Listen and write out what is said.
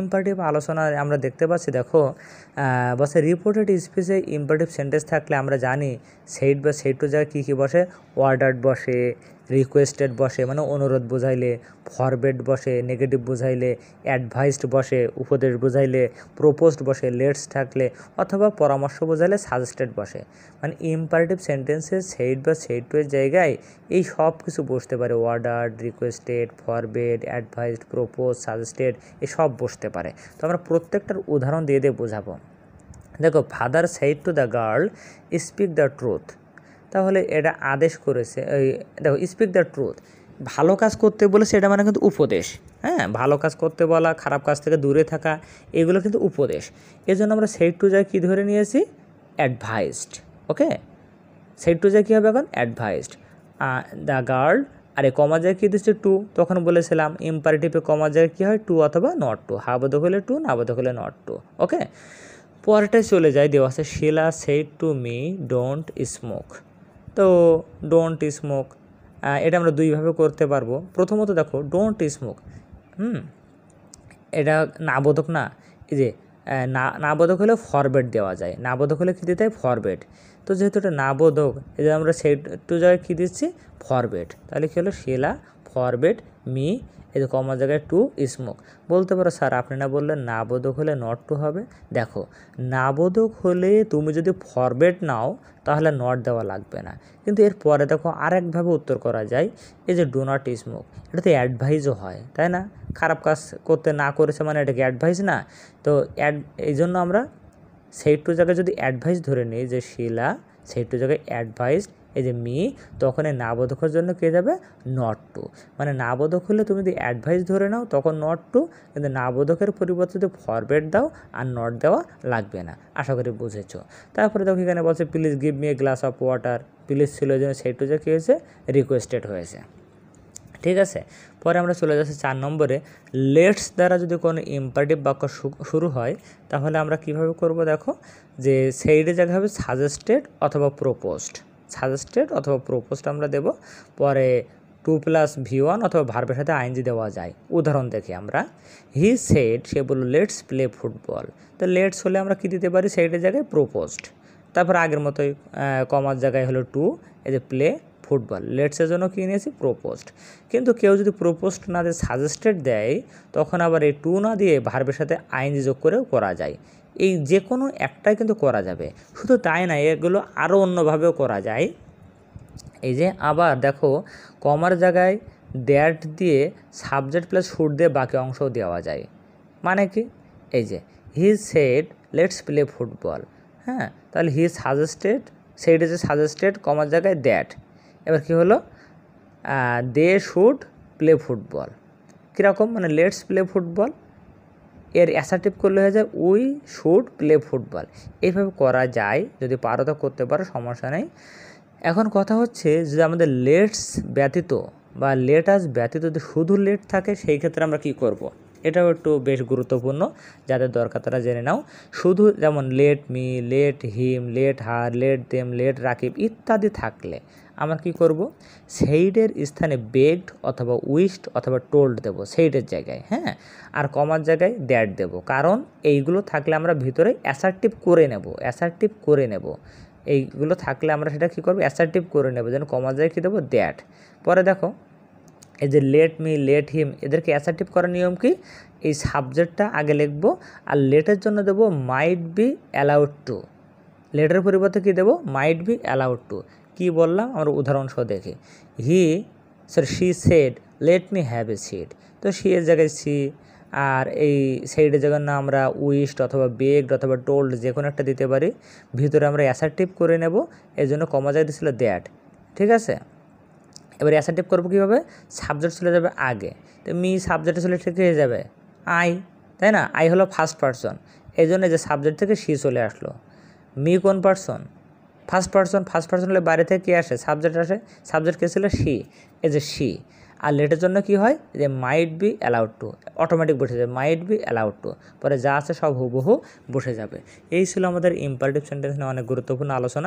Imperative আলোচনা আমরা দেখতে পাচ্ছি দেখো বসে রিপোর্টেড স্পিচে ইম্পারটিভ সেন্টেন্স থাকলে আমরা জানি সেইট বা সেইট টু জায়গায় কী কী বসে অর্ডার বসে রিকোয়েস্টেড বসে মানে অনুরোধ বোঝাইলে ফরবেড বসে নেগেটিভ বোঝাইলে অ্যাডভাইসড বসে উপদেশ বোঝাইলে প্রোপোজড বসে লেটস থাকলে অথবা পরামর্শ বোঝাইলে সাজেস্টেড বসে মানে ইম্পারেটিভ সেন্টেন্সের সেইড বা সেইড টু এর জায়গায় এই সব কিছু বসতে পারে ordered requested forbade advised propose suggested এসব বসতে পারে তো আমরা প্রত্যেকটার উদাহরণ দিয়ে দিয়ে বোঝাবো দেখো father said to the girl speak the truth তাহলে এটা আদেশ করেছে এই দেখো স্পিক দ্য ট্রুথ ভালো কাজ করতে বলে সেটা মানে কিন্তু উপদেশ হ্যাঁ ভালো কাজ করতে বলা খারাপ কাজ থেকে দূরে থাকা এগুলো কিন্তু উপদেশ এজন্য আমরা সেই টু যায় কী ধরে নিয়েছি অ্যাডভাইসড ওকে সেই টু যায় কী হবে এখন অ্যাডভাইসড দ্য গার্ল আর এ কমা যায় কী দিচ্ছে টু তখন বলেছিলাম ইম্পারেটিভে কমা যায় কী হয় টু অথবা নট টু হাবদক হলে টু নাবদক হলে নট টু ওকে পরেরটায় চলে যায় দেওয়া আছে Sheela said to me don't smoke তো ডোন্ট স্মোক এটা আমরা দুইভাবে করতে পারবো প্রথমত দেখো ডোন্ট স্মোক হুম এটা না বোধক না এই যে না বোধক হলে ফরবেড দেওয়া যায় না বোধক হলে কী দিতে হয় ফরবেড তো যেহেতু এটা না বোধক এই যে আমরা সেই টু জায়গায় কী দিচ্ছি ফরবেড তাহলে কী হলো শিলা ফরবেড মি এই যে কমার জায়গায় টু স্মোক বলতে পারো স্যার আপনি না বললেন না বোধক হলে নট টু হবে দেখো না বোধক হলে তুমি যদি ফরবেট নাও তাহলে নট দেওয়া লাগবে না কিন্তু এর পরে দেখো আরেকভাবে উত্তর করা যায় এই যে ডো নট স্মোক এটা তো অ্যাডভাইসও হয় তাই না খারাপ কাজ করতে না করেছে মানে এটাকে অ্যাডভাইস না তো অ্যাড এই জন্য আমরা সেই টু জায়গায় যদি অ্যাডভাইস ধরে নিই যে শিলা সেই টু জায়গায় অ্যাডভাইসড এই যে মি তখন এই নাবোধকের জন্য কে যাবে নট টু মানে নাবোধক হলে তুমি যদি অ্যাডভাইস ধরে নাও তখন নট টু কিন্তু নাবোধকের পরিবর্তে যদি ফরবেট দাও আর নট দেওয়া লাগবে না আশা করি বুঝেছ তারপরে দেখো এখানে বলছে please give me a glass of water please ছিল যেন সেইটু যে কী হয়েছে রিকোয়েস্টেড হয়েছে ঠিক আছে পরে আমরা চলে যাচ্ছি চার নম্বরে লেটস দ্বারা যদি কোনো ইম্পারটিভ বাক্য শুরু হয় তাহলে আমরা কিভাবে করব দেখো যে সেইটে জায়গা হবে সাজেস্টেড অথবা প্রোপোজড সাজেস্টেড অথবা প্রোপোজড আমরা দেব পরে টু প্লাস ভি ওয়ান অথবা ভার্বের সাথে আইনজি দেওয়া যায় উদাহরণ দেখি আমরা হি সেড সে বলল লেটস প্লে ফুটবল তো লেটস হলে আমরা কী দিতে পারি সেটের জায়গায় প্রোপোজড তারপর আগের মতোই কমার জায়গায় হলো টু এজ যে প্লে ফুটবল লেটসের জন্য কী নিয়েছি প্রোপোস্ট কিন্তু কেউ যদি প্রোপোস্ট না দিয়ে সাজেস্টেড দেয় তখন আবার এই টু না দিয়ে ভার্বের সাথে আইনজি যোগ করেও করা যায় এই যে কোনো একটাই কিন্তু করা যাবে শুধু তাই না এগুলো আরও অন্যভাবেও করা যায় এই যে আবার দেখো কমার জায়গায় দ্যাট দিয়ে সাবজেক্ট প্লাস শুট দিয়ে বাকি অংশও দেওয়া যায় মানে কি এই যে he said let's play football হ্যাঁ তাহলে he suggested said is suggested কমার জায়গায় দ্যাট এবার কি হলো দে শুড প্লে ফুটবল কীরকম মানে লেটস প্লে ফুটবল এর অ্যাসার্টিভ করলে হয়ে যায় উই শুড প্লে ফুটবল এইভাবে করা যায় যদি পারো তো করতে পারো সমস্যা নেই এখন কথা হচ্ছে যদি আমাদের লেটস ব্যতীত বা লেটাস ব্যতীত যদি শুধু লেট থাকে সেই ক্ষেত্রে আমরা কি করব। এটাও একটু বেশ গুরুত্বপূর্ণ যাদের দরকার তারা জেনে নাও শুধু যেমন let me let him let her let them let Rakib ইত্যাদি থাকলে আমরা কি করব সেইডের স্থানে বেগড অথবা উইস্ট অথবা টোল্ড দেব সেইডের জায়গায় হ্যাঁ আর কমার জায়গায় দ্যাট দেব কারণ এইগুলো থাকলে আমরা ভিতরে অ্যাসার্টিভ করে নেব অ্যাসার্টিভ করে নেব এইগুলো থাকলে আমরা সেটা কী করবো অ্যাসার্টিভ করে নেব যেন কমার জায়গায় কী দেবো দ্যাট পরে দেখো এই যে লেট মি লেট হিম এদেরকে অ্যাসার্টিভ করার নিয়ম কি এই সাবজেক্টটা আগে লিখব আর লেটের জন্য দেব মাইট বি অ্যালাউড টু লেটের পরিবর্তে কী দেবো মাইট বি অ্যালাউড টু কি বললাম আমরা উদাহরণসহ দেখি he or she said let me have a seat তো সি এর জায়গায় সি আর এই সেইডের জায়গার না আমরা উইস্ট অথবা বেগড অথবা টোল্ড যে কোনো একটা দিতে পারি ভিতরে আমরা অ্যাসার্টিভ করে নেব এর জন্য কমা যায় দিয়েছিল দ্যাট ঠিক আছে এবার অ্যাসার্টিভ করবো কীভাবে সাবজেক্ট চলে যাবে আগে তো মি সাবজেক্টে চলে ঠিক হয়ে যাবে আই তাই না আই হলো ফার্স্ট পার্সন এই জন্য যে সাবজেক্ট থেকে সি চলে আসলো মি কোন person first person first person হলে বাইরে থেকে কী আসে সাবজেক্ট আসে সাবজেক্ট কে ছিল সি এজ এ সি আর লেটের জন্য কি হয় যে might be allowed to automatic বসে যাবে মাইট বি অ্যালাউড টু পরে যা আছে সব হুবহু বসে যাবে এই ছিল আমাদের ইম্পারেটিভ সেন্টেন্স নিয়ে অনেক গুরুত্বপূর্ণ আলোচনা